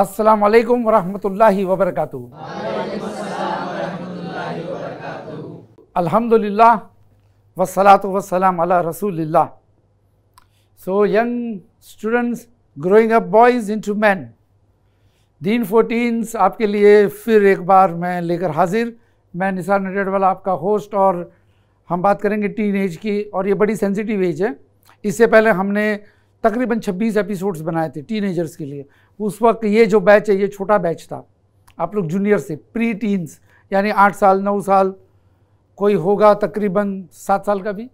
अस्सलाम वालेकुम वरहमतुल्लाहि वबरकातु अल्हम्दुलिल्लाह वसलातु वसलाम अला रसूलिल्लाह So young students growing boys into man दीन फोर्टीन्स आपके लिए फिर एक बार मैं लेकर हाजिर मैं निसार नडेड वाला आपका होस्ट और हम बात करेंगे टीन एज की और ये बड़ी सेंसिटिव एज है इससे पहले हमने तकरीबन 26 एपिसोड्स बनाए थे टीन एजर्स के लिए उस वक्त ये जो बैच है ये छोटा बैच था आप लोग जूनियर से प्री टीन्स यानी आठ साल नौ साल कोई होगा तकरीबन सात साल का भी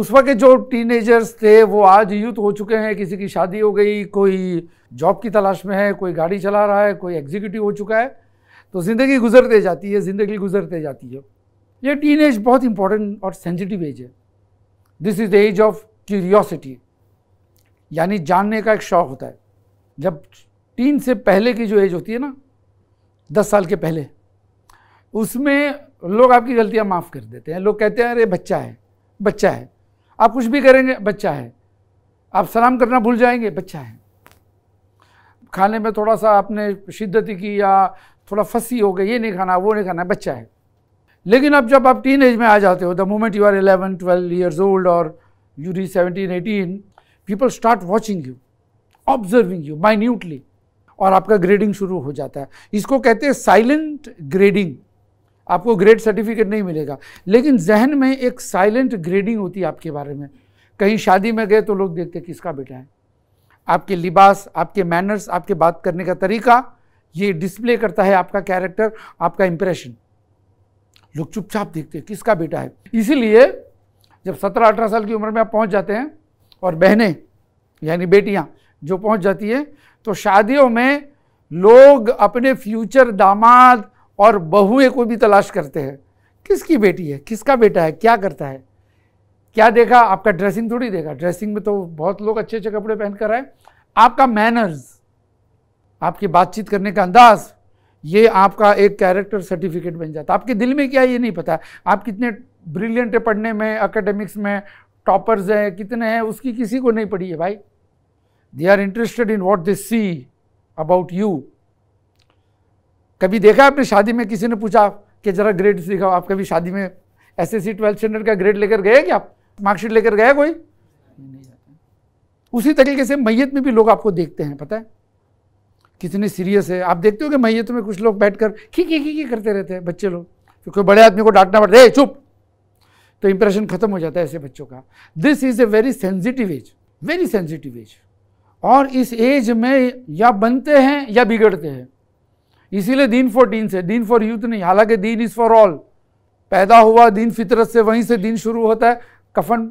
उस वक्त जो टीनेजर्स थे वो आज यूथ हो चुके हैं किसी की शादी हो गई कोई जॉब की तलाश में है कोई गाड़ी चला रहा है कोई एग्जीक्यूटिव हो चुका है तो ज़िंदगी गुजरते जाती है ज़िंदगी गुजरते जाती है ये टीन एज बहुत इंपॉर्टेंट और सेंसिटिव एज है this is the age of curiosity यानी जानने का एक शौक होता है जब तीन से पहले की जो एज होती है ना दस साल के पहले उसमें लोग आपकी गलतियां माफ़ कर देते हैं लोग कहते हैं अरे बच्चा है बच्चा है आप कुछ भी करेंगे बच्चा है आप सलाम करना भूल जाएंगे बच्चा है खाने में थोड़ा सा आपने शिद्दत की या थोड़ा फंसी हो गई ये नहीं खाना वो नहीं खाना बच्चा है लेकिन अब जब आप टीन एज में आ जाते हो the moment you are eleven twelve years old और you're seventeen eighteen people start watching you observing you minutely और आपका ग्रेडिंग शुरू हो जाता है इसको कहते हैं साइलेंट ग्रेडिंग आपको ग्रेड सर्टिफिकेट नहीं मिलेगा लेकिन जहन में एक साइलेंट ग्रेडिंग होती है आपके बारे में कहीं शादी में गए तो लोग देखते किसका बेटा है आपके लिबास आपके मैनर्स आपके बात करने का तरीका ये डिस्प्ले करता है आपका कैरेक्टर आपका इंप्रेशन लोग चुपचाप देखते हैं किसका बेटा है इसीलिए जब सत्रह अठारह साल की उम्र में आप पहुंच जाते हैं और बहनें यानी बेटियां जो पहुंच जाती है तो शादियों में लोग अपने फ्यूचर दामाद और बहुएं को भी तलाश करते हैं किसकी बेटी है किसका बेटा है क्या करता है क्या देखा आपका ड्रेसिंग थोड़ी देखा ड्रेसिंग में तो बहुत लोग अच्छे अच्छे कपड़े पहन कर आए आपका मैनर्स आपकी बातचीत करने का अंदाज ये आपका एक कैरेक्टर सर्टिफिकेट बन जाता है आपके दिल में क्या ये नहीं पता आप कितने ब्रिलियंट है पढ़ने में अकेडमिक्स में टॉपर्स हैं कितने हैं उसकी किसी को नहीं पड़ी है भाई they are interested in what they see about you कभी देखा आपने शादी में किसी ने पूछा कि जरा ग्रेड दिखाओ आप कभी शादी में S S C twelfth standard का ग्रेड लेकर गए क्या आप मार्कशीट लेकर गए कोई उसी तरीके से मैयत में भी लोग आपको देखते हैं पता है कितने सीरियस है आप देखते हो कि मैयत में कुछ लोग बैठ कर खी खी खी करते रहते हैं बच्चे लोग तो कोई बड़े आदमी को डांटना पड़ता है चुप तो इंप्रेशन खत्म हो जाता है ऐसे बच्चों का this is a very sensitive age very sensitive age और इस एज में या बनते हैं या बिगड़ते हैं इसीलिए दीन फॉर डीन से दीन फॉर यूथ नहीं हालांकि दीन इज़ फॉर ऑल पैदा हुआ दीन फितरत से वहीं से दीन शुरू होता है कफन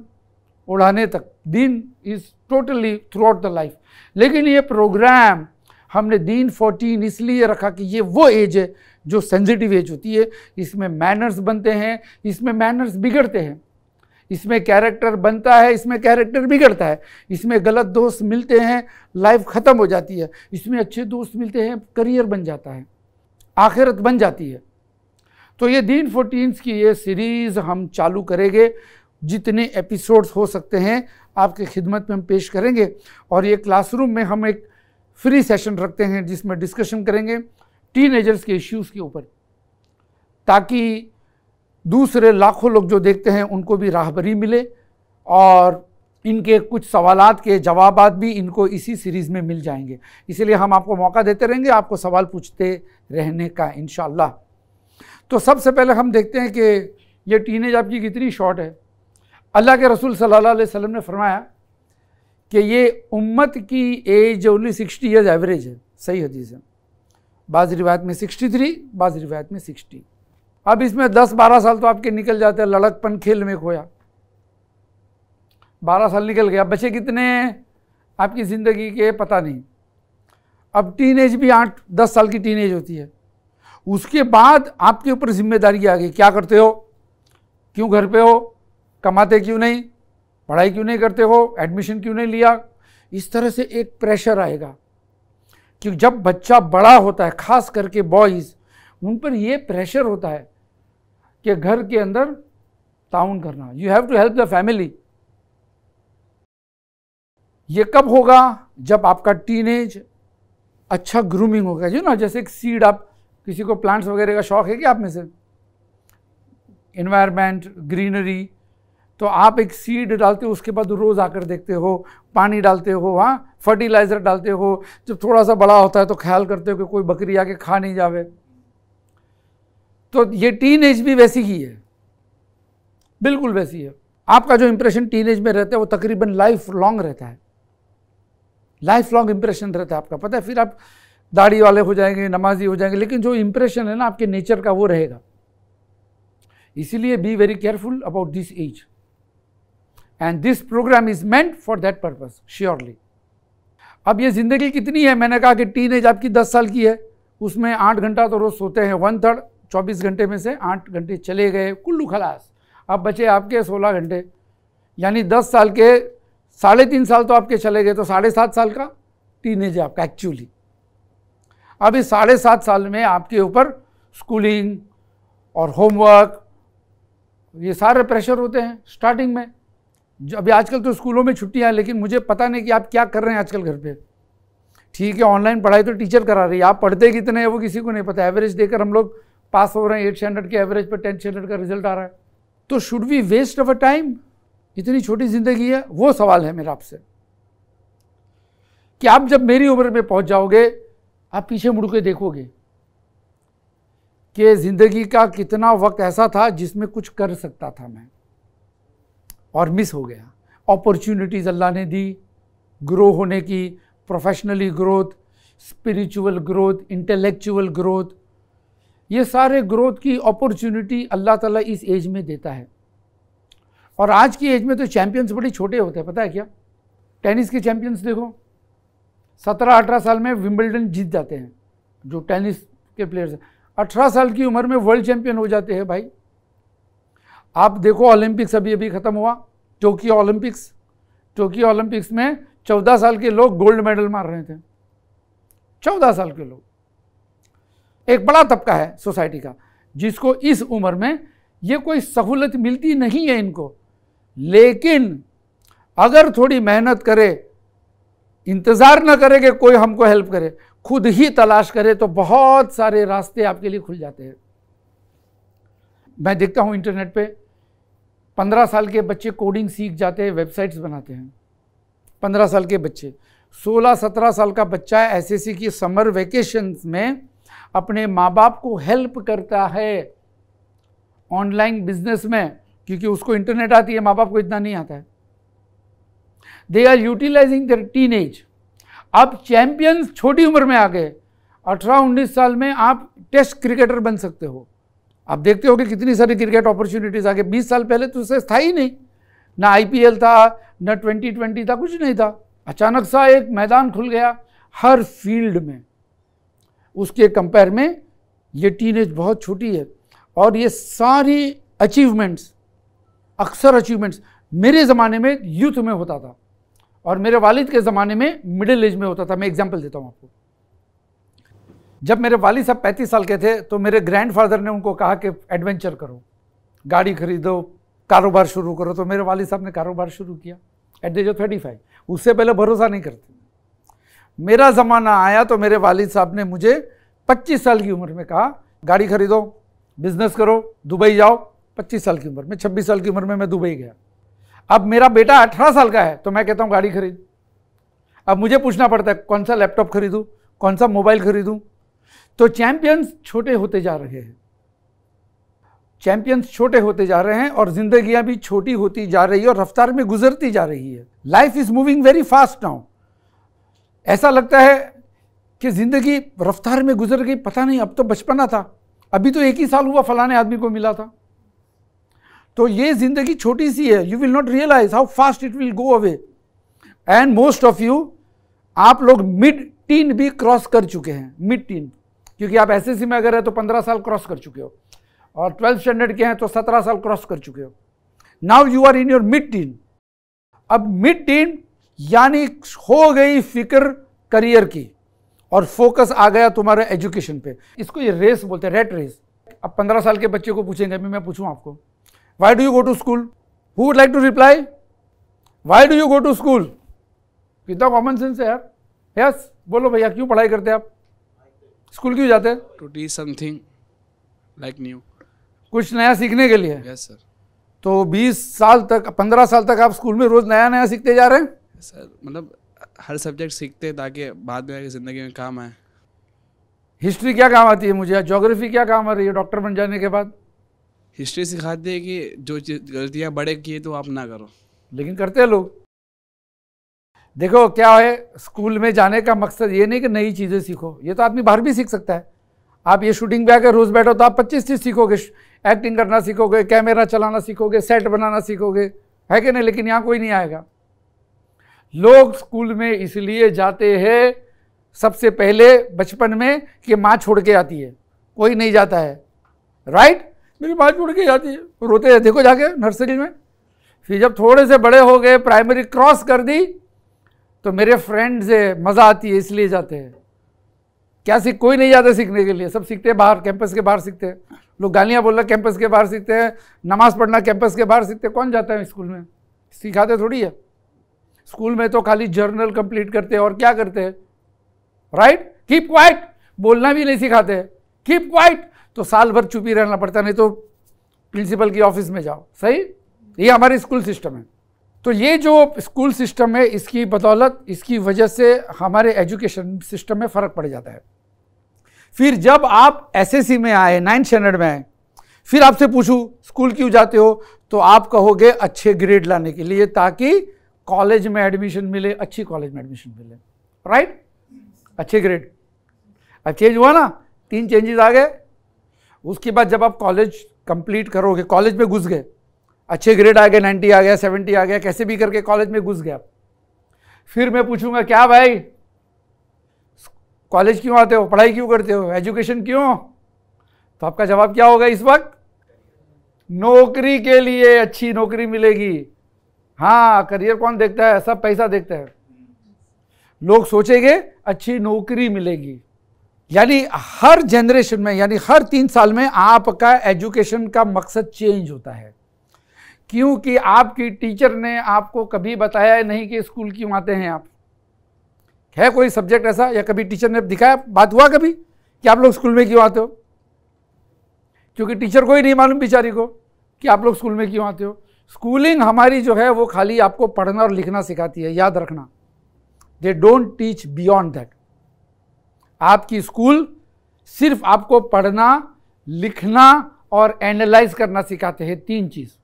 उड़ाने तक दीन is totally throughout the life लेकिन ये प्रोग्राम हमने दीन फोर्टीन इसलिए रखा कि ये वो एज है जो सेंसिटिव एज होती है इसमें मैनर्स बनते हैं इसमें मैनर्स बिगड़ते हैं इसमें कैरेक्टर बनता है इसमें कैरेक्टर बिगड़ता है इसमें गलत दोस्त मिलते हैं लाइफ ख़त्म हो जाती है इसमें अच्छे दोस्त मिलते हैं करियर बन जाता है आखिरत बन जाती है तो ये दीन फोर्टीन्स की ये सीरीज़ हम चालू करेंगे जितने एपिसोड्स हो सकते हैं आपके खिदमत में हम पेश करेंगे और ये क्लासरूम में हम एक फ्री सेशन रखते हैं जिसमें डिस्कशन करेंगे टीन एजर्स के इश्यूज़ के ऊपर ताकि दूसरे लाखों लोग जो देखते हैं उनको भी राहबरी मिले और इनके कुछ सवाल के जवाब भी इनको इसी सीरीज़ में मिल जाएंगे इसीलिए हम आपको मौका देते रहेंगे आपको सवाल पूछते रहने का इन तो सबसे पहले हम देखते हैं कि ये टीन एज आपकी कितनी शॉर्ट है अल्लाह के रसूल सल्लल्लाहु अलैहि वसल्लम ने फरमाया कि ये उम्मत की age only sixty years average है सही हदीस है बाज़ रिवायत में सिक्सटी थ्री बाज़ रिवायत में सिक्सटी अब इसमें 10-12 साल तो आपके निकल जाते हैं लड़कपन खेल में खोया 12 साल निकल गया बचे कितने आपकी ज़िंदगी के पता नहीं अब टीन भी आठ दस साल की टीन एज होती है उसके बाद आपके ऊपर जिम्मेदारी आ गई क्या करते हो क्यों घर पे हो कमाते क्यों नहीं पढ़ाई क्यों नहीं करते हो एडमिशन क्यों नहीं लिया इस तरह से एक प्रेशर आएगा क्योंकि जब बच्चा बड़ा होता है खास करके बॉयज़ उन पर ये प्रेशर होता है कि घर के अंदर ताउन करना you have to help the family ये कब होगा जब आपका टीनेज अच्छा ग्रूमिंग होगा जो ना जैसे एक सीड आप किसी को प्लांट्स वगैरह का शौक है क्या आप में से इन्वायरमेंट ग्रीनरी तो आप एक सीड डालते हो उसके बाद रोज़ आकर देखते हो पानी डालते हो हाँ फर्टिलाइज़र डालते हो जब थोड़ा सा बड़ा होता है तो ख्याल करते हो कि कोई बकरी आके खा नहीं जावे तो ये टीन एज भी वैसी ही है बिल्कुल वैसी है आपका जो इंप्रेशन टीन एज में रहता है वो तकरीबन लाइफ लॉन्ग रहता है लाइफ लॉन्ग इंप्रेशन रहता है आपका पता है फिर आप दाढ़ी वाले हो जाएंगे नमाजी हो जाएंगे लेकिन जो इंप्रेशन है ना आपके नेचर का वो रहेगा इसीलिए be very careful about this age and this programme is meant for that purpose surely अब ये ज़िंदगी कितनी है मैंने कहा कि टीन एज आपकी दस साल की है उसमें आठ घंटा तो रोज़ सोते हैं वन थर्ड 24 घंटे में से आठ घंटे चले गए कुल्लू खलास अब बचे आपके सोलह घंटे यानी दस साल के साढ़े तीन साल तो आपके चले गए तो साढ़े सात साल का टीन एज आपका एक्चुअली अब इस साढ़े सात साल में आपके ऊपर स्कूलिंग और होमवर्क ये सारे प्रेशर होते हैं स्टार्टिंग में जो अभी आजकल तो स्कूलों में छुट्टियाँ हैं लेकिन मुझे पता नहीं कि आप क्या कर रहे हैं आजकल घर पर ठीक है ऑनलाइन पढ़ाई तो टीचर करा रही है आप पढ़ते कितने हैं वो किसी को नहीं पता एवरेज देकर हम लोग पास हो रहे हैं एट स्टैंडर्ड के एवरेज पर टेंथ स्टैंडर्ड का रिजल्ट आ रहा है तो should we waste of a time इतनी छोटी जिंदगी है वो सवाल है मेरा आपसे कि आप जब मेरी उम्र में पहुंच जाओगे आप पीछे मुड़ के देखोगे कि जिंदगी का कितना वक्त ऐसा था जिसमें कुछ कर सकता था मैं और मिस हो गया अपॉर्चुनिटीज़ अल्लाह ने दी ग्रो होने की professionally growth spiritual growth intellectual growth ये सारे ग्रोथ की अपॉर्चुनिटी अल्लाह ताला इस एज में देता है और आज की एज में तो चैंपियंस बड़े छोटे होते हैं पता है क्या टेनिस के चैंपियंस देखो सत्रह अठारह साल में विम्बल्टन जीत जाते हैं जो टेनिस के प्लेयर्स हैं अठारह साल की उम्र में वर्ल्ड चैम्पियन हो जाते हैं भाई आप देखो ओलंपिक्स अभी अभी ख़त्म हुआ टोक्यो ओलंपिक्स टोक्यो ओलंपिक्स में चौदह साल के लोग गोल्ड मेडल मार रहे थे चौदह साल के लोग एक बड़ा तबका है सोसाइटी का जिसको इस उम्र में ये कोई सहूलत मिलती नहीं है इनको लेकिन अगर थोड़ी मेहनत करे इंतज़ार ना करे कि कोई हमको हेल्प करे खुद ही तलाश करे तो बहुत सारे रास्ते आपके लिए खुल जाते हैं मैं देखता हूँ इंटरनेट पे पंद्रह साल के बच्चे कोडिंग सीख जाते हैं वेबसाइट्स बनाते हैं पंद्रह साल के बच्चे सोलह सत्रह साल का बच्चा एस की समर वैकेशन में अपने माँ बाप को हेल्प करता है ऑनलाइन बिजनेस में क्योंकि उसको इंटरनेट आती है माँ बाप को इतना नहीं आता है they are utilizing their teen age आप चैंपियंस छोटी उम्र में आ गए अठारह उन्नीस साल में आप टेस्ट क्रिकेटर बन सकते हो आप देखते हो कि कितनी सारी क्रिकेट अपॉर्चुनिटीज़ आ गए बीस साल पहले तो उसे था ही नहीं ना आईपीएल था ना ट्वेंटी ट्वेंटी था कुछ नहीं था अचानक सा एक मैदान खुल गया हर फील्ड में उसके कंपेयर में ये टीन एज बहुत छोटी है और ये सारी अचीवमेंट्स अक्सर अचीवमेंट्स मेरे ज़माने में यूथ में होता था और मेरे वालिद के ज़माने में मिडिल एज में होता था मैं एग्जाम्पल देता हूँ आपको जब मेरे वालिद साहब पैंतीस साल के थे तो मेरे ग्रैंडफादर ने उनको कहा कि एडवेंचर करो गाड़ी खरीदो कारोबार शुरू करो तो मेरे वालिद साहब ने कारोबार शुरू किया at the age of thirty five उससे पहले भरोसा नहीं करते मेरा ज़माना आया तो मेरे वालिद साहब ने मुझे 25 साल की उम्र में कहा गाड़ी खरीदो बिजनेस करो दुबई जाओ 25 साल की उम्र में 26 साल की उम्र में मैं दुबई गया अब मेरा बेटा 18 साल का है तो मैं कहता हूँ गाड़ी खरीद अब मुझे पूछना पड़ता है कौन सा लैपटॉप खरीदूँ कौन सा मोबाइल खरीदूँ तो चैम्पियंस छोटे होते जा रहे हैं चैंपियंस छोटे होते जा रहे हैं और जिंदगियां भी छोटी होती जा रही है और रफ्तार में गुजरती जा रही है life is moving very fast now ऐसा लगता है कि ज़िंदगी रफ्तार में गुजर गई पता नहीं अब तो बचपना था अभी तो एक ही साल हुआ फलाने आदमी को मिला था तो ये ज़िंदगी छोटी सी है you will not realize how fast it will go away and most of you आप लोग मिड टीन भी क्रॉस कर चुके हैं मिड टीन क्योंकि आप एस में अगर है तो पंद्रह साल क्रॉस कर चुके हो और ट्वेल्थ स्टैंडर्ड के हैं तो सत्रह साल क्रॉस कर चुके हो now you are in your mid teen अब मिड टीन यानी हो गई फिक्र करियर की और फोकस आ गया तुम्हारे एजुकेशन पे इसको ये रेस बोलते हैं रेट रेस अब पंद्रह साल के बच्चे को पूछेंगे अभी मैं पूछूं आपको why do you go to school who would like to reply why do you go to school कितना कॉमन सेंस है यार यस बोलो भैया क्यों पढ़ाई करते आप स्कूल क्यों जाते हैं to do something like new कुछ नया सीखने के लिए यस yes, सर तो 20 साल तक 15 साल तक आप स्कूल में रोज नया नया सीखते जा रहे हैं सर मतलब हर सब्जेक्ट सीखते हैं ताकि बाद में ज़िंदगी में काम आए हिस्ट्री क्या काम आती है मुझे जोग्राफी क्या काम आ रही है डॉक्टर बन जाने के बाद हिस्ट्री सिखाती है कि जो गलतियाँ बड़े किए तो आप ना करो लेकिन करते हैं लोग देखो क्या है स्कूल में जाने का मकसद ये नहीं कि नई चीज़ें सीखो ये तो आदमी बाहर भी सीख सकता है आप ये शूटिंग पे आकर रोज़ बैठो तो आप पच्चीस चीज़ सीखोगे एक्टिंग करना सीखोगे कैमरा चलाना सीखोगे सेट बनाना सीखोगे है कि नहीं लेकिन यहाँ कोई नहीं आएगा लोग स्कूल में इसलिए जाते हैं सबसे पहले बचपन में कि माँ छोड़ के आती है कोई नहीं जाता है राइट मेरी माँ छोड़ के जाती है रोते हैं देखो जाके नर्सरी में फिर जब थोड़े से बड़े हो गए प्राइमरी क्रॉस कर दी तो मेरे फ्रेंड से मज़ा आती है इसलिए जाते हैं क्या सीख कोई नहीं जाता सीखने के लिए सब सीखते हैं बाहर कैंपस के बाहर सीखते हैं लोग गालियाँ बोलना कैंपस के बाहर सीखते हैं नमाज़ पढ़ना कैंपस के बाहर सीखते हैं कौन जाता है स्कूल में सिखाते थोड़ी है स्कूल में तो खाली जर्नल कंप्लीट करते हैं और क्या करते हैं राइट कीप क्वाइट बोलना भी नहीं सिखाते कीप क्वाइट तो साल भर चुप ही रहना पड़ता नहीं तो प्रिंसिपल की ऑफिस में जाओ सही ये हमारे स्कूल सिस्टम है तो ये जो स्कूल सिस्टम है इसकी बदौलत इसकी वजह से हमारे एजुकेशन सिस्टम में फ़र्क पड़ जाता है फिर जब आप एसएससी में आए नाइन्थ स्टैंडर्ड में आए फिर आपसे पूछूं स्कूल क्यों जाते हो तो आप कहोगे अच्छे ग्रेड लाने के लिए ताकि कॉलेज में एडमिशन मिले अच्छी कॉलेज में एडमिशन मिले राइट अच्छे ग्रेड अब चेंज हुआ ना तीन चेंजेस आ गए उसके बाद जब आप कॉलेज कंप्लीट करोगे कॉलेज में घुस गए अच्छे ग्रेड आ गए नाइन्टी आ गया सेवेंटी आ गया कैसे भी करके कॉलेज में घुस गया फिर मैं पूछूंगा क्या भाई कॉलेज क्यों आते हो पढ़ाई क्यों करते हो एजुकेशन क्यों तो आपका जवाब क्या होगा इस वक्त नौकरी के लिए अच्छी नौकरी मिलेगी हाँ करियर कौन देखता है सब पैसा देखता है लोग सोचेंगे अच्छी नौकरी मिलेगी यानी हर जनरेशन में यानी हर तीन साल में आपका एजुकेशन का मकसद चेंज होता है क्योंकि आपकी टीचर ने आपको कभी बताया नहीं कि स्कूल क्यों आते हैं आप है कोई सब्जेक्ट ऐसा या कभी टीचर ने दिखाया बात हुआ कभी कि आप लोग स्कूल में क्यों आते हो क्योंकि टीचर को ही नहीं मालूम बेचारी को कि आप लोग स्कूल में क्यों आते हो स्कूलिंग हमारी जो है वो खाली आपको पढ़ना और लिखना सिखाती है याद रखना they don't teach beyond that आपकी स्कूल सिर्फ आपको पढ़ना लिखना और एनालाइज करना सिखाते हैं तीन चीज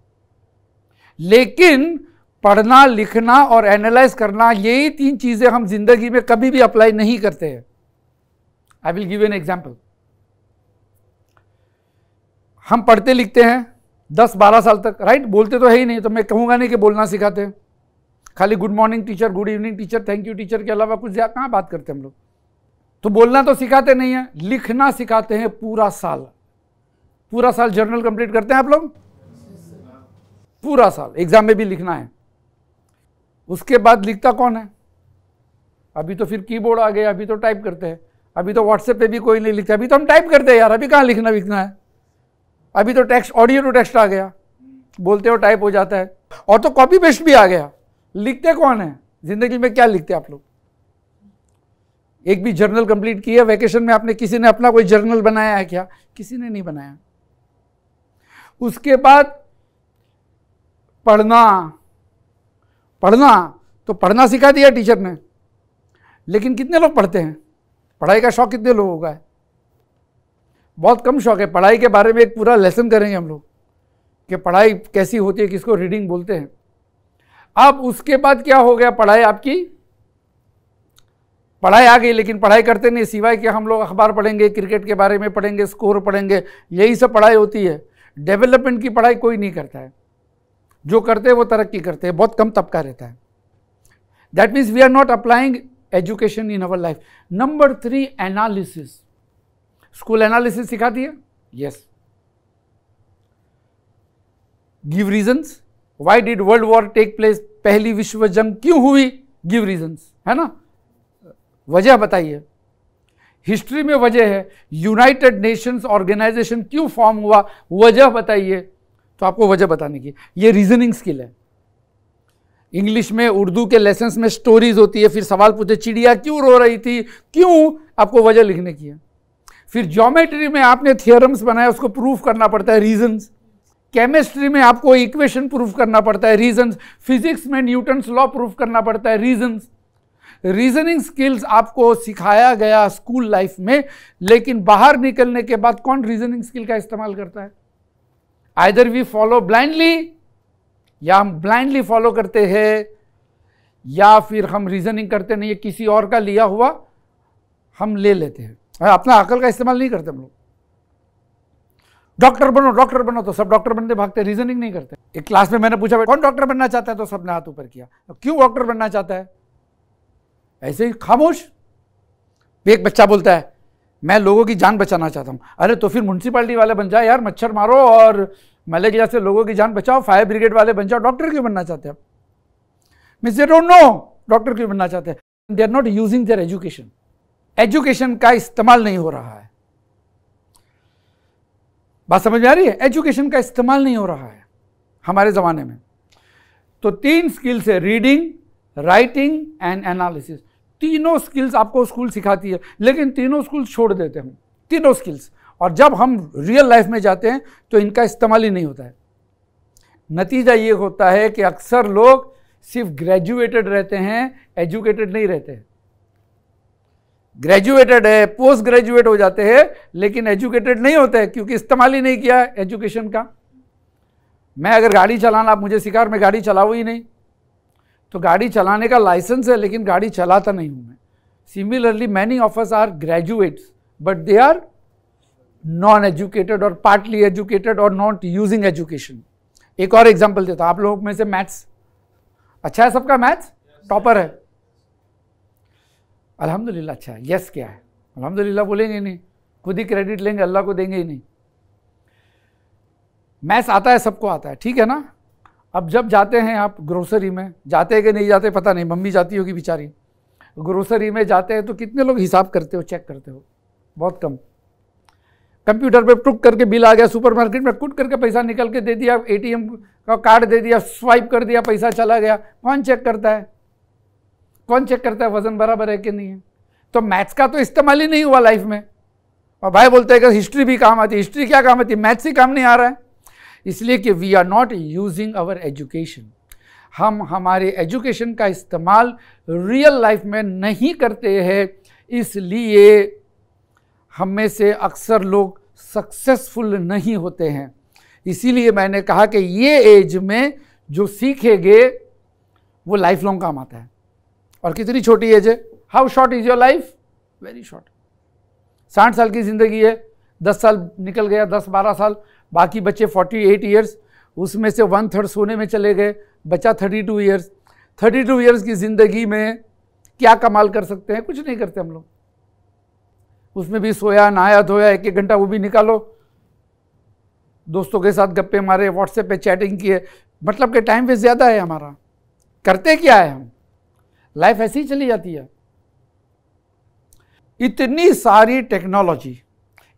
लेकिन पढ़ना लिखना और एनालाइज करना यही तीन चीजें हम जिंदगी में कभी भी अप्लाई नहीं करते हैं I will give an example हम पढ़ते लिखते हैं दस बारह साल तक राइट बोलते तो है ही नहीं तो मैं कहूँगा नहीं कि बोलना सिखाते हैं खाली good morning teacher good evening teacher thank you teacher के अलावा कुछ कहाँ बात करते हम लोग तो बोलना तो सिखाते नहीं है लिखना सिखाते हैं पूरा साल पूरा साल जर्नल कंप्लीट करते हैं आप लोग पूरा साल एग्जाम में भी लिखना है उसके बाद लिखता कौन है अभी तो फिर कीबोर्ड आ गया अभी तो टाइप करते हैं अभी तो व्हाट्सएप पे भी कोई नहीं लिखता अभी तो हम टाइप करते हैं यार अभी कहाँ लिखना लिखना है अभी तो टेक्स्ट ऑडियो टू टेक्स्ट आ गया बोलते हो टाइप हो जाता है और तो कॉपी पेस्ट भी आ गया लिखते कौन है जिंदगी में क्या लिखते आप लोग एक भी जर्नल कंप्लीट किया वैकेशन में आपने किसी ने अपना कोई जर्नल बनाया है क्या किसी ने नहीं बनाया उसके बाद पढ़ना पढ़ना तो पढ़ना सिखा दिया टीचर ने लेकिन कितने लोग पढ़ते हैं पढ़ाई का शौक कितने लोगों का है बहुत कम शौक है पढ़ाई के बारे में एक पूरा लेसन करेंगे हम लोग कि पढ़ाई कैसी होती है किसको रीडिंग बोलते हैं अब उसके बाद क्या हो गया पढ़ाई आपकी पढ़ाई आ गई लेकिन पढ़ाई करते नहीं सिवाय कि हम लोग अखबार पढ़ेंगे क्रिकेट के बारे में पढ़ेंगे स्कोर पढ़ेंगे यही सब पढ़ाई होती है डेवलपमेंट की पढ़ाई कोई नहीं करता है जो करते हैं वो तरक्की करते हैं बहुत कम तबका रहता है that means we are not applying education in our life number three analysis school analysis सिखाती है yes give reasons why did world war take place पहली विश्व जंग क्यों हुई गिव रीजंस है ना वजह बताइए हिस्ट्री में वजह है यूनाइटेड नेशंस ऑर्गेनाइजेशन क्यों फॉर्म हुआ वजह बताइए तो आपको वजह बताने की ये रीजनिंग स्किल है इंग्लिश में उर्दू के लेसन में स्टोरीज होती है फिर सवाल पूछे चिड़िया क्यों रो रही थी क्यों आपको वजह लिखने की है फिर ज्योमेट्री में आपने थियोरम्स बनाया उसको प्रूफ करना पड़ता है रीजंस केमिस्ट्री में आपको इक्वेशन प्रूफ करना पड़ता है रीजंस फिजिक्स में न्यूटन्स लॉ प्रूफ करना पड़ता है रीजंस रीजनिंग स्किल्स आपको सिखाया गया स्कूल लाइफ में लेकिन बाहर निकलने के बाद कौन रीजनिंग स्किल का इस्तेमाल करता है आइदर वी फॉलो ब्लाइंडली या हम ब्लाइंडली फॉलो करते हैं या फिर हम रीजनिंग करते नहीं है किसी और का लिया हुआ हम ले लेते हैं अपना अकल का इस्तेमाल नहीं करते हम लोग डॉक्टर बनो डॉक्टर बनो तो सब डॉक्टर बनते भागते रीजनिंग नहीं करते एक क्लास में मैंने पूछा कौन डॉक्टर बनना चाहता है तो सबने हाथ ऊपर किया क्यों डॉक्टर बनना चाहता है ऐसे ही खामोश तो एक बच्चा बोलता है मैं लोगों की जान बचाना चाहता हूं अरे तो फिर म्यूनसिपालिटी वाले बन जाए यार मच्छर मारो और मलेरिया से लोगों की जान बचाओ फायर ब्रिगेड वाले बन जाओ डॉक्टर क्यों बनना चाहते हैं आप मिस डोंट नो डॉक्टर क्यों बनना चाहते हैं they are not using their education education का इस्तेमाल नहीं हो रहा है बात समझ में आ रही है एजुकेशन का इस्तेमाल नहीं हो रहा है हमारे ज़माने में तो तीन स्किल्स है रीडिंग राइटिंग एंड एनालिसिस तीनों स्किल्स आपको स्कूल सिखाती है लेकिन तीनों स्कूल छोड़ देते हैं तीनों स्किल्स और जब हम रियल लाइफ में जाते हैं तो इनका इस्तेमाल ही नहीं होता है नतीजा ये होता है कि अक्सर लोग सिर्फ ग्रेजुएटेड रहते हैं एजुकेटेड नहीं रहते हैं ग्रेजुएटेड है पोस्ट ग्रेजुएट हो जाते हैं लेकिन एजुकेटेड नहीं होते क्योंकि इस्तेमाल ही नहीं किया एजुकेशन का मैं अगर गाड़ी चलाना आप मुझे सिखा मैं गाड़ी चलाऊ ही नहीं तो गाड़ी चलाने का लाइसेंस है लेकिन गाड़ी चलाता नहीं हूँ मैं similarly many of us are graduates but they are non educated और पार्टली एजुकेटेड और नॉट यूजिंग एजुकेशन एक और एग्जाम्पल देता आप लोगों में से मैथ्स अच्छा है सबका मैथ्स टॉपर है अल्हम्दुलिल्लाह अच्छा है यस क्या है अल्हम्दुलिल्लाह बोलेंगे ही नहीं खुद ही क्रेडिट लेंगे अल्लाह को देंगे ही नहीं मैथ्स आता है सबको आता है ठीक है ना अब जब जाते हैं आप ग्रोसरी में जाते हैं कि नहीं जाते पता नहीं मम्मी जाती होगी बेचारी ग्रोसरी में जाते हैं तो कितने लोग हिसाब करते हो चेक करते हो बहुत कम कंप्यूटर पे टुक करके बिल आ गया सुपरमार्केट में कुट करके पैसा निकल के दे दिया एटीएम का कार्ड दे दिया स्वाइप कर दिया पैसा चला गया कौन चेक करता है कौन चेक करता है वजन बराबर है कि नहीं है तो मैथ्स का तो इस्तेमाल ही नहीं हुआ लाइफ में और भाई बोलते हैं कि हिस्ट्री भी काम आती है हिस्ट्री क्या काम आती है मैथ्स ही काम नहीं आ रहा है इसलिए कि we are not using our education हम हमारे एजुकेशन का इस्तेमाल रियल लाइफ में नहीं करते हैं इसलिए हम में से अक्सर लोग सक्सेसफुल नहीं होते हैं इसीलिए मैंने कहा कि ये एज में जो सीखेंगे वो लाइफ लॉन्ग काम आता है और कितनी छोटी एज है how short is your life very short साठ साल की ज़िंदगी है दस साल निकल गया दस बारह साल बाकी बच्चे फोर्टी एट ईयर्स उसमें से वन थर्ड सोने में चले गए बचा thirty two years thirty two years की ज़िंदगी में क्या कमाल कर सकते हैं कुछ नहीं करते हम लोग उसमें भी सोया नहाया धोया एक एक घंटा वो भी निकालो दोस्तों के साथ गप्पे मारे व्हाट्सएप पे चैटिंग किए मतलब के टाइम वेस्ट ज़्यादा है हमारा करते क्या है हम लाइफ ऐसी ही चली जाती है इतनी सारी टेक्नोलॉजी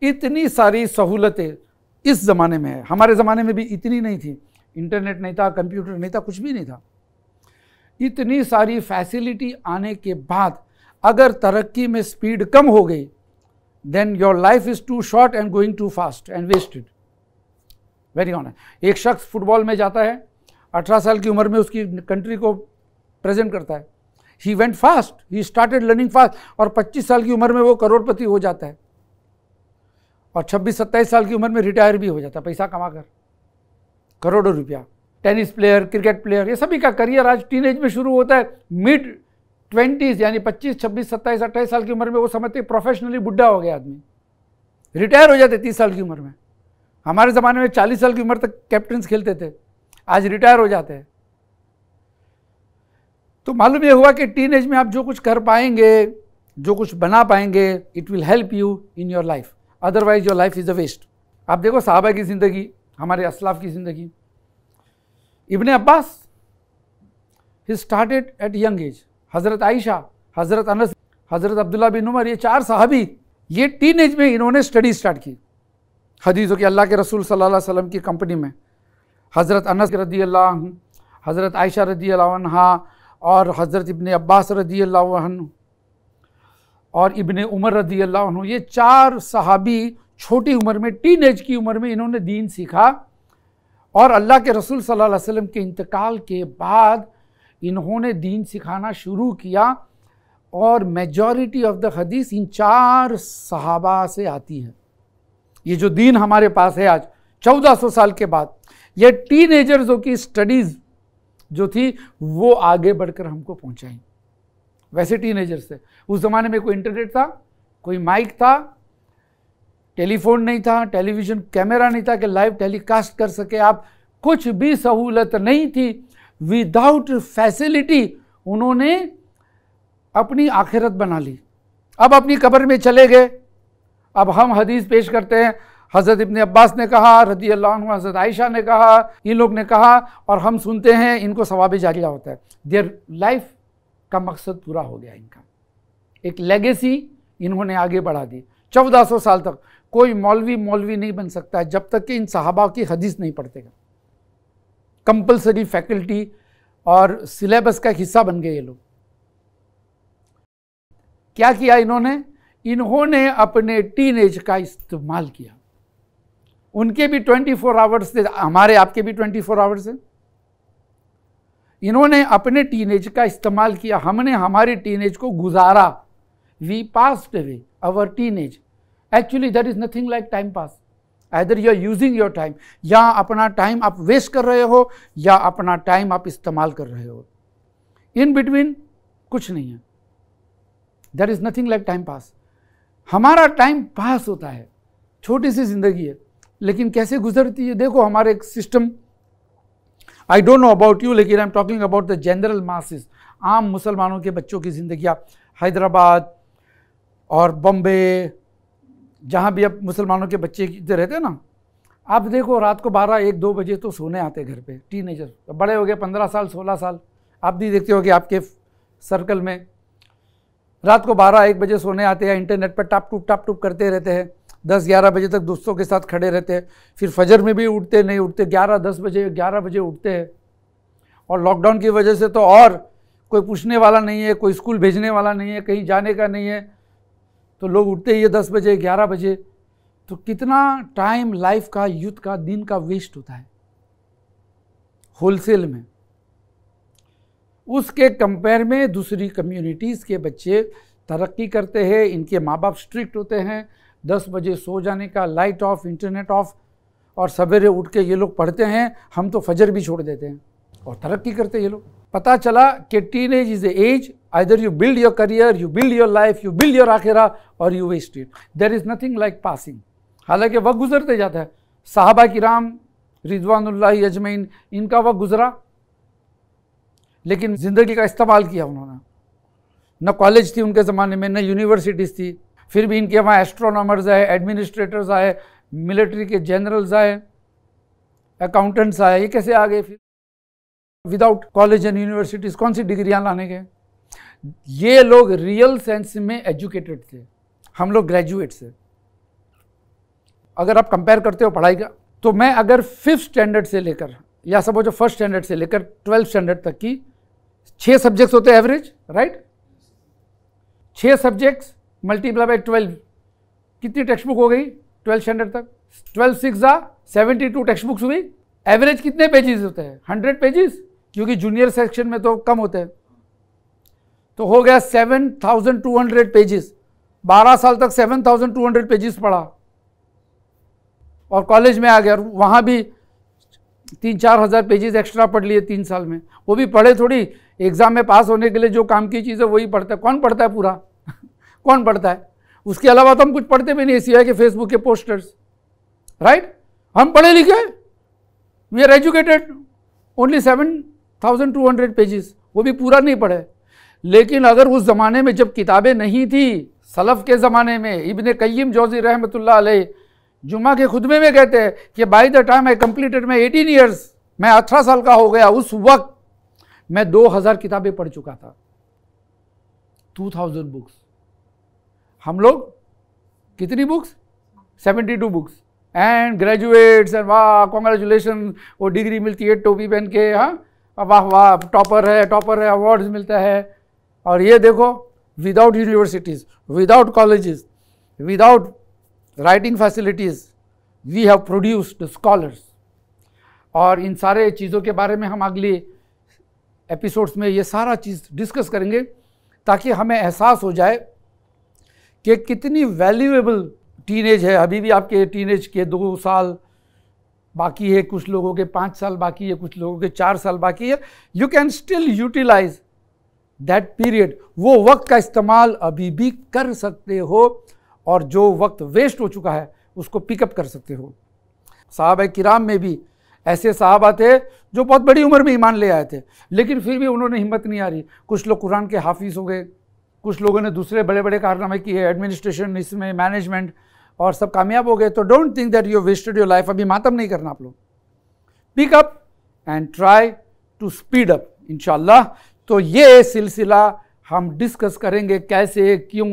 इतनी सारी सहूलतें इस ज़माने में है हमारे ज़माने में भी इतनी नहीं थी इंटरनेट नहीं था कंप्यूटर नहीं था कुछ भी नहीं था इतनी सारी फैसिलिटी आने के बाद अगर तरक्की में स्पीड कम हो गई then your life is too short and going too fast and wasted very on एक शख्स फुटबॉल में जाता है अठारह साल की उम्र में उसकी कंट्री को प्रेजेंट करता है he went fast he started learning fast और 25 साल की उम्र में वो करोड़पति हो जाता है और 26-27 साल की उम्र में रिटायर भी हो जाता है पैसा कमा कर करोड़ों रुपया टेनिस प्लेयर क्रिकेट प्लेयर ये सभी का करियर आज टीन में शुरू होता है मिड ट्वेंटीज़ यानी 25, 26, 27, 28 साल की उम्र में वो समझते प्रोफेशनली बुढ़ा हो गया आदमी रिटायर हो जाते तीस साल की उम्र में हमारे ज़माने में चालीस साल की उम्र तक कैप्टन खेलते थे आज रिटायर हो जाते हैं तो मालूम यह हुआ कि टीन एज में आप जो कुछ कर पाएंगे जो कुछ बना पाएंगे it will help you in your life otherwise your life is a waste आप देखो साहबा की ज़िंदगी हमारे असलाफ की ज़िंदगी Ibn Abbas he started at young age Hazrat Aisha हज़रत अनस हज़रत अब्दुल्ला बिन उमर ये चार साहबी ये टीन एज में इन्होंने स्टडी स्टार्ट की हदीसों के अल्लाह के रसूल सल्लल्लाहु अलैहि वसल्लम की कंपनी में हज़रत अनस रदी अल्लाह हज़रत आयशा रदी अल्लाह और हज़रत इबन अब्बास रदी अल्लाह और इबन उमर रदी अल्लाह ये चार सहाबी छोटी उम्र में टीन एज की उम्र में इन्होंने दीन सीखा और अल्लाह के रसूल सल्लल्लाहु अलैहि वसल्लम के इंतकाल के बाद इन्होंने दीन सिखाना शुरू किया और मेजॉरिटी ऑफ द हदीस इन चार सहाबा से आती है ये जो दीन हमारे पास है आज 1400 साल के बाद ये टीन एजर्सों की स्टडीज़ जो थी वो आगे बढ़कर हमको पहुंचाई वैसे टीनेजर्स थे उस ज़माने में कोई इंटरनेट था कोई माइक था टेलीफोन नहीं था टेलीविज़न कैमरा नहीं था कि लाइव टेलीकास्ट कर सके आप कुछ भी सहूलत नहीं थी विदाउट फैसिलिटी उन्होंने अपनी आखिरत बना ली अब अपनी कब्र में चले गए अब हम हदीस पेश करते हैं हज़रत इबन अब्बास ने कहा रदी अल्लाह हज़रत आयशा ने कहा इन लोग ने कहा और हम सुनते हैं इनको सवाब जारिया होता है देयर लाइफ का मकसद पूरा हो गया इनका एक लेगेसी इन्होंने आगे बढ़ा दी चौदह सौ साल तक कोई मौलवी मौलवी नहीं बन सकता है जब तक कि इन साहबा की हदीस नहीं पढ़तेगा कंपलसरी फैकल्टी और सिलेबस का हिस्सा बन गए ये लोग क्या किया इन्होंने इन्होंने अपने टीन एज का इस्तेमाल किया उनके भी 24 फोर आवर्स थे हमारे आपके भी 24 फोर आवर्स हैं इन्होंने अपने टीनेज का इस्तेमाल किया हमने हमारे टीनेज को गुजारा we pass away our teenage actually there is nothing like time pass either you are using your time या अपना टाइम आप वेस्ट कर रहे हो या अपना टाइम आप इस्तेमाल कर रहे हो इन बिटवीन कुछ नहीं है there is nothing like time pass हमारा टाइम पास होता है छोटी सी जिंदगी है लेकिन कैसे गुजरती है देखो हमारे एक system I don't know about you लेकिन I am talking about the general masses आम मुसलमानों के बच्चों की ज़िंदगी हैदराबाद और बम्बे जहाँ भी अब मुसलमानों के बच्चे रहते हैं ना आप देखो रात को बारह एक दो बजे तो सोने आते घर पे टीनेजर तो बड़े हो गए पंद्रह साल सोलह साल आप भी देखते हो कि आपके सर्कल में रात को बारह एक बजे सोने आते हैं इंटरनेट पर टाप टूप टाप टूप करते रहते हैं दस ग्यारह बजे तक दोस्तों के साथ खड़े रहते हैं फिर फजर में भी उठते नहीं उठते ग्यारह दस बजे ग्यारह बजे उठते हैं और लॉकडाउन की वजह से तो और कोई पूछने वाला नहीं है कोई स्कूल भेजने वाला नहीं है कहीं जाने का नहीं है तो लोग उठते ही है दस बजे ग्यारह बजे तो कितना टाइम लाइफ का यूथ का दिन का वेस्ट होता है होलसेल में उसके कंपेयर में दूसरी कम्युनिटीज़ के बच्चे तरक्की करते हैं इनके माँ बाप स्ट्रिक्ट होते हैं दस बजे सो जाने का लाइट ऑफ इंटरनेट ऑफ और सवेरे उठ के ये लोग पढ़ते हैं हम तो फजर भी छोड़ देते हैं और तरक्की करते हैं ये लोग पता चला कि teen age is age either you build your career you build your life you build your आखिरा और you waste it there is nothing like passing हालांकि वक्त गुजरते जाता है साहबा राम रिजवान अजमैन इनका वक्त गुजरा लेकिन ज़िंदगी का इस्तेमाल किया उन्होंने न कॉलेज थी उनके ज़माने में न यूनिवर्सिटीज़ थी फिर भी इनके वहाँ एस्ट्रोनॉमर्स आए एडमिनिस्ट्रेटर्स आए मिलिट्री के जनरल्स आए अकाउंटेंट्स आए ये कैसे आ गए फिर विदाउट कॉलेज एंड यूनिवर्सिटीज़ कौन सी डिग्रियाँ लाने गए ये लोग रियल सेंस में एजुकेटेड थे हम लोग ग्रेजुएट थे अगर आप कंपेयर करते हो पढ़ाई का तो मैं अगर फिफ्थ स्टैंडर्ड से लेकर या सब जो फर्स्ट स्टैंडर्ड से लेकर ट्वेल्थ स्टैंडर्ड तक की छः सब्जेक्ट्स होते हैं एवरेज राइट छः सब्जेक्ट्स मल्टीप्लाई बाई ट्वेल्व कितनी टेक्स्ट बुक हो गई ट्वेल्थ स्टैंडर्ड तक ट्वेल्व सिक्स जा सेवेंटी टू टेक्स्ट बुक्स हुई एवरेज कितने पेजेस होते हैं हंड्रेड पेजेस क्योंकि जूनियर सेक्शन में तो कम होते हैं तो हो गया seven thousand two hundred pages बारह साल तक seven thousand two hundred pages पढ़ा और कॉलेज में आ गया वहाँ भी तीन चार हज़ार पेजेस एक्स्ट्रा पढ़ लिए तीन साल में वो भी पढ़े थोड़ी एग्ज़ाम में पास होने के लिए जो काम की चीज़ है वही पढ़ता है कौन पढ़ता है पूरा कौन पढ़ता है उसके अलावा तो हम कुछ पढ़ते भी नहीं सीआई के फेसबुक के पोस्टर्स राइट हम पढ़े लिखे we are educated only seven thousand two hundred pages वो भी पूरा नहीं पढ़े लेकिन अगर उस ज़माने में जब किताबें नहीं थी सलफ़ के ज़माने में इबन कईम जौजी रहमत जुम्मा के खुदबे में कहते हैं कि by the time I completed मैं एटीन ईयर्स मैं अठारह साल का हो गया उस वक्त मैं दो हज़ार किताबें पढ़ चुका था टू थाउजेंड बुक्स हम लोग कितनी books 72 books and graduates and वाह कॉन्ग्रेचुलेशन वो डिग्री मिलती है टोपी पहन के हाँ वाह वाह टॉपर है टॉपर है अवार्ड्स मिलता है और ये देखो without universities without colleges without writing facilities we have produced scholars और इन सारे चीज़ों के बारे में हम अगले एपिसोड्स में ये सारा चीज़ डिस्कस करेंगे ताकि हमें एहसास हो जाए कि कितनी वैल्यूएबल टीनेज है अभी भी आपके टीनेज के दो साल बाकी है कुछ लोगों के पाँच साल बाकी है कुछ लोगों के चार साल बाकी है you can still utilize that period वो वक्त का इस्तेमाल अभी भी कर सकते हो और जो वक्त वेस्ट हो चुका है उसको पिकअप कर सकते हो साहब किराम में भी ऐसे साहब थे जो बहुत बड़ी उम्र में ईमान ले आए थे लेकिन फिर भी उन्होंने हिम्मत नहीं आ रही कुछ लोग कुरान के हाफिज़ हो गए कुछ लोगों ने दूसरे बड़े बड़े कारनामे किए एडमिनिस्ट्रेशन इसमें मैनेजमेंट और सब कामयाब हो गए तो don't think that you wasted your life अभी मातम नहीं करना आप लोग pick up and try to speed up इनशाला तो ये सिलसिला हम डिस्कस करेंगे कैसे क्यों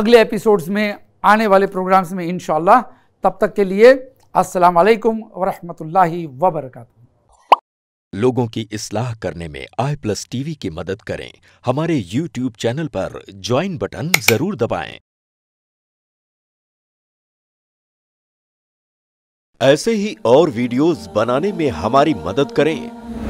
अगले एपिसोड्स में आने वाले प्रोग्राम्स में इनशाला तब तक के लिए असलकम वरहमल वबरकू लोगों की इसलाह करने में आई प्लस टीवी की मदद करें हमारे यूट्यूब चैनल पर ज्वाइन बटन जरूर दबाएं ऐसे ही और वीडियोस बनाने में हमारी मदद करें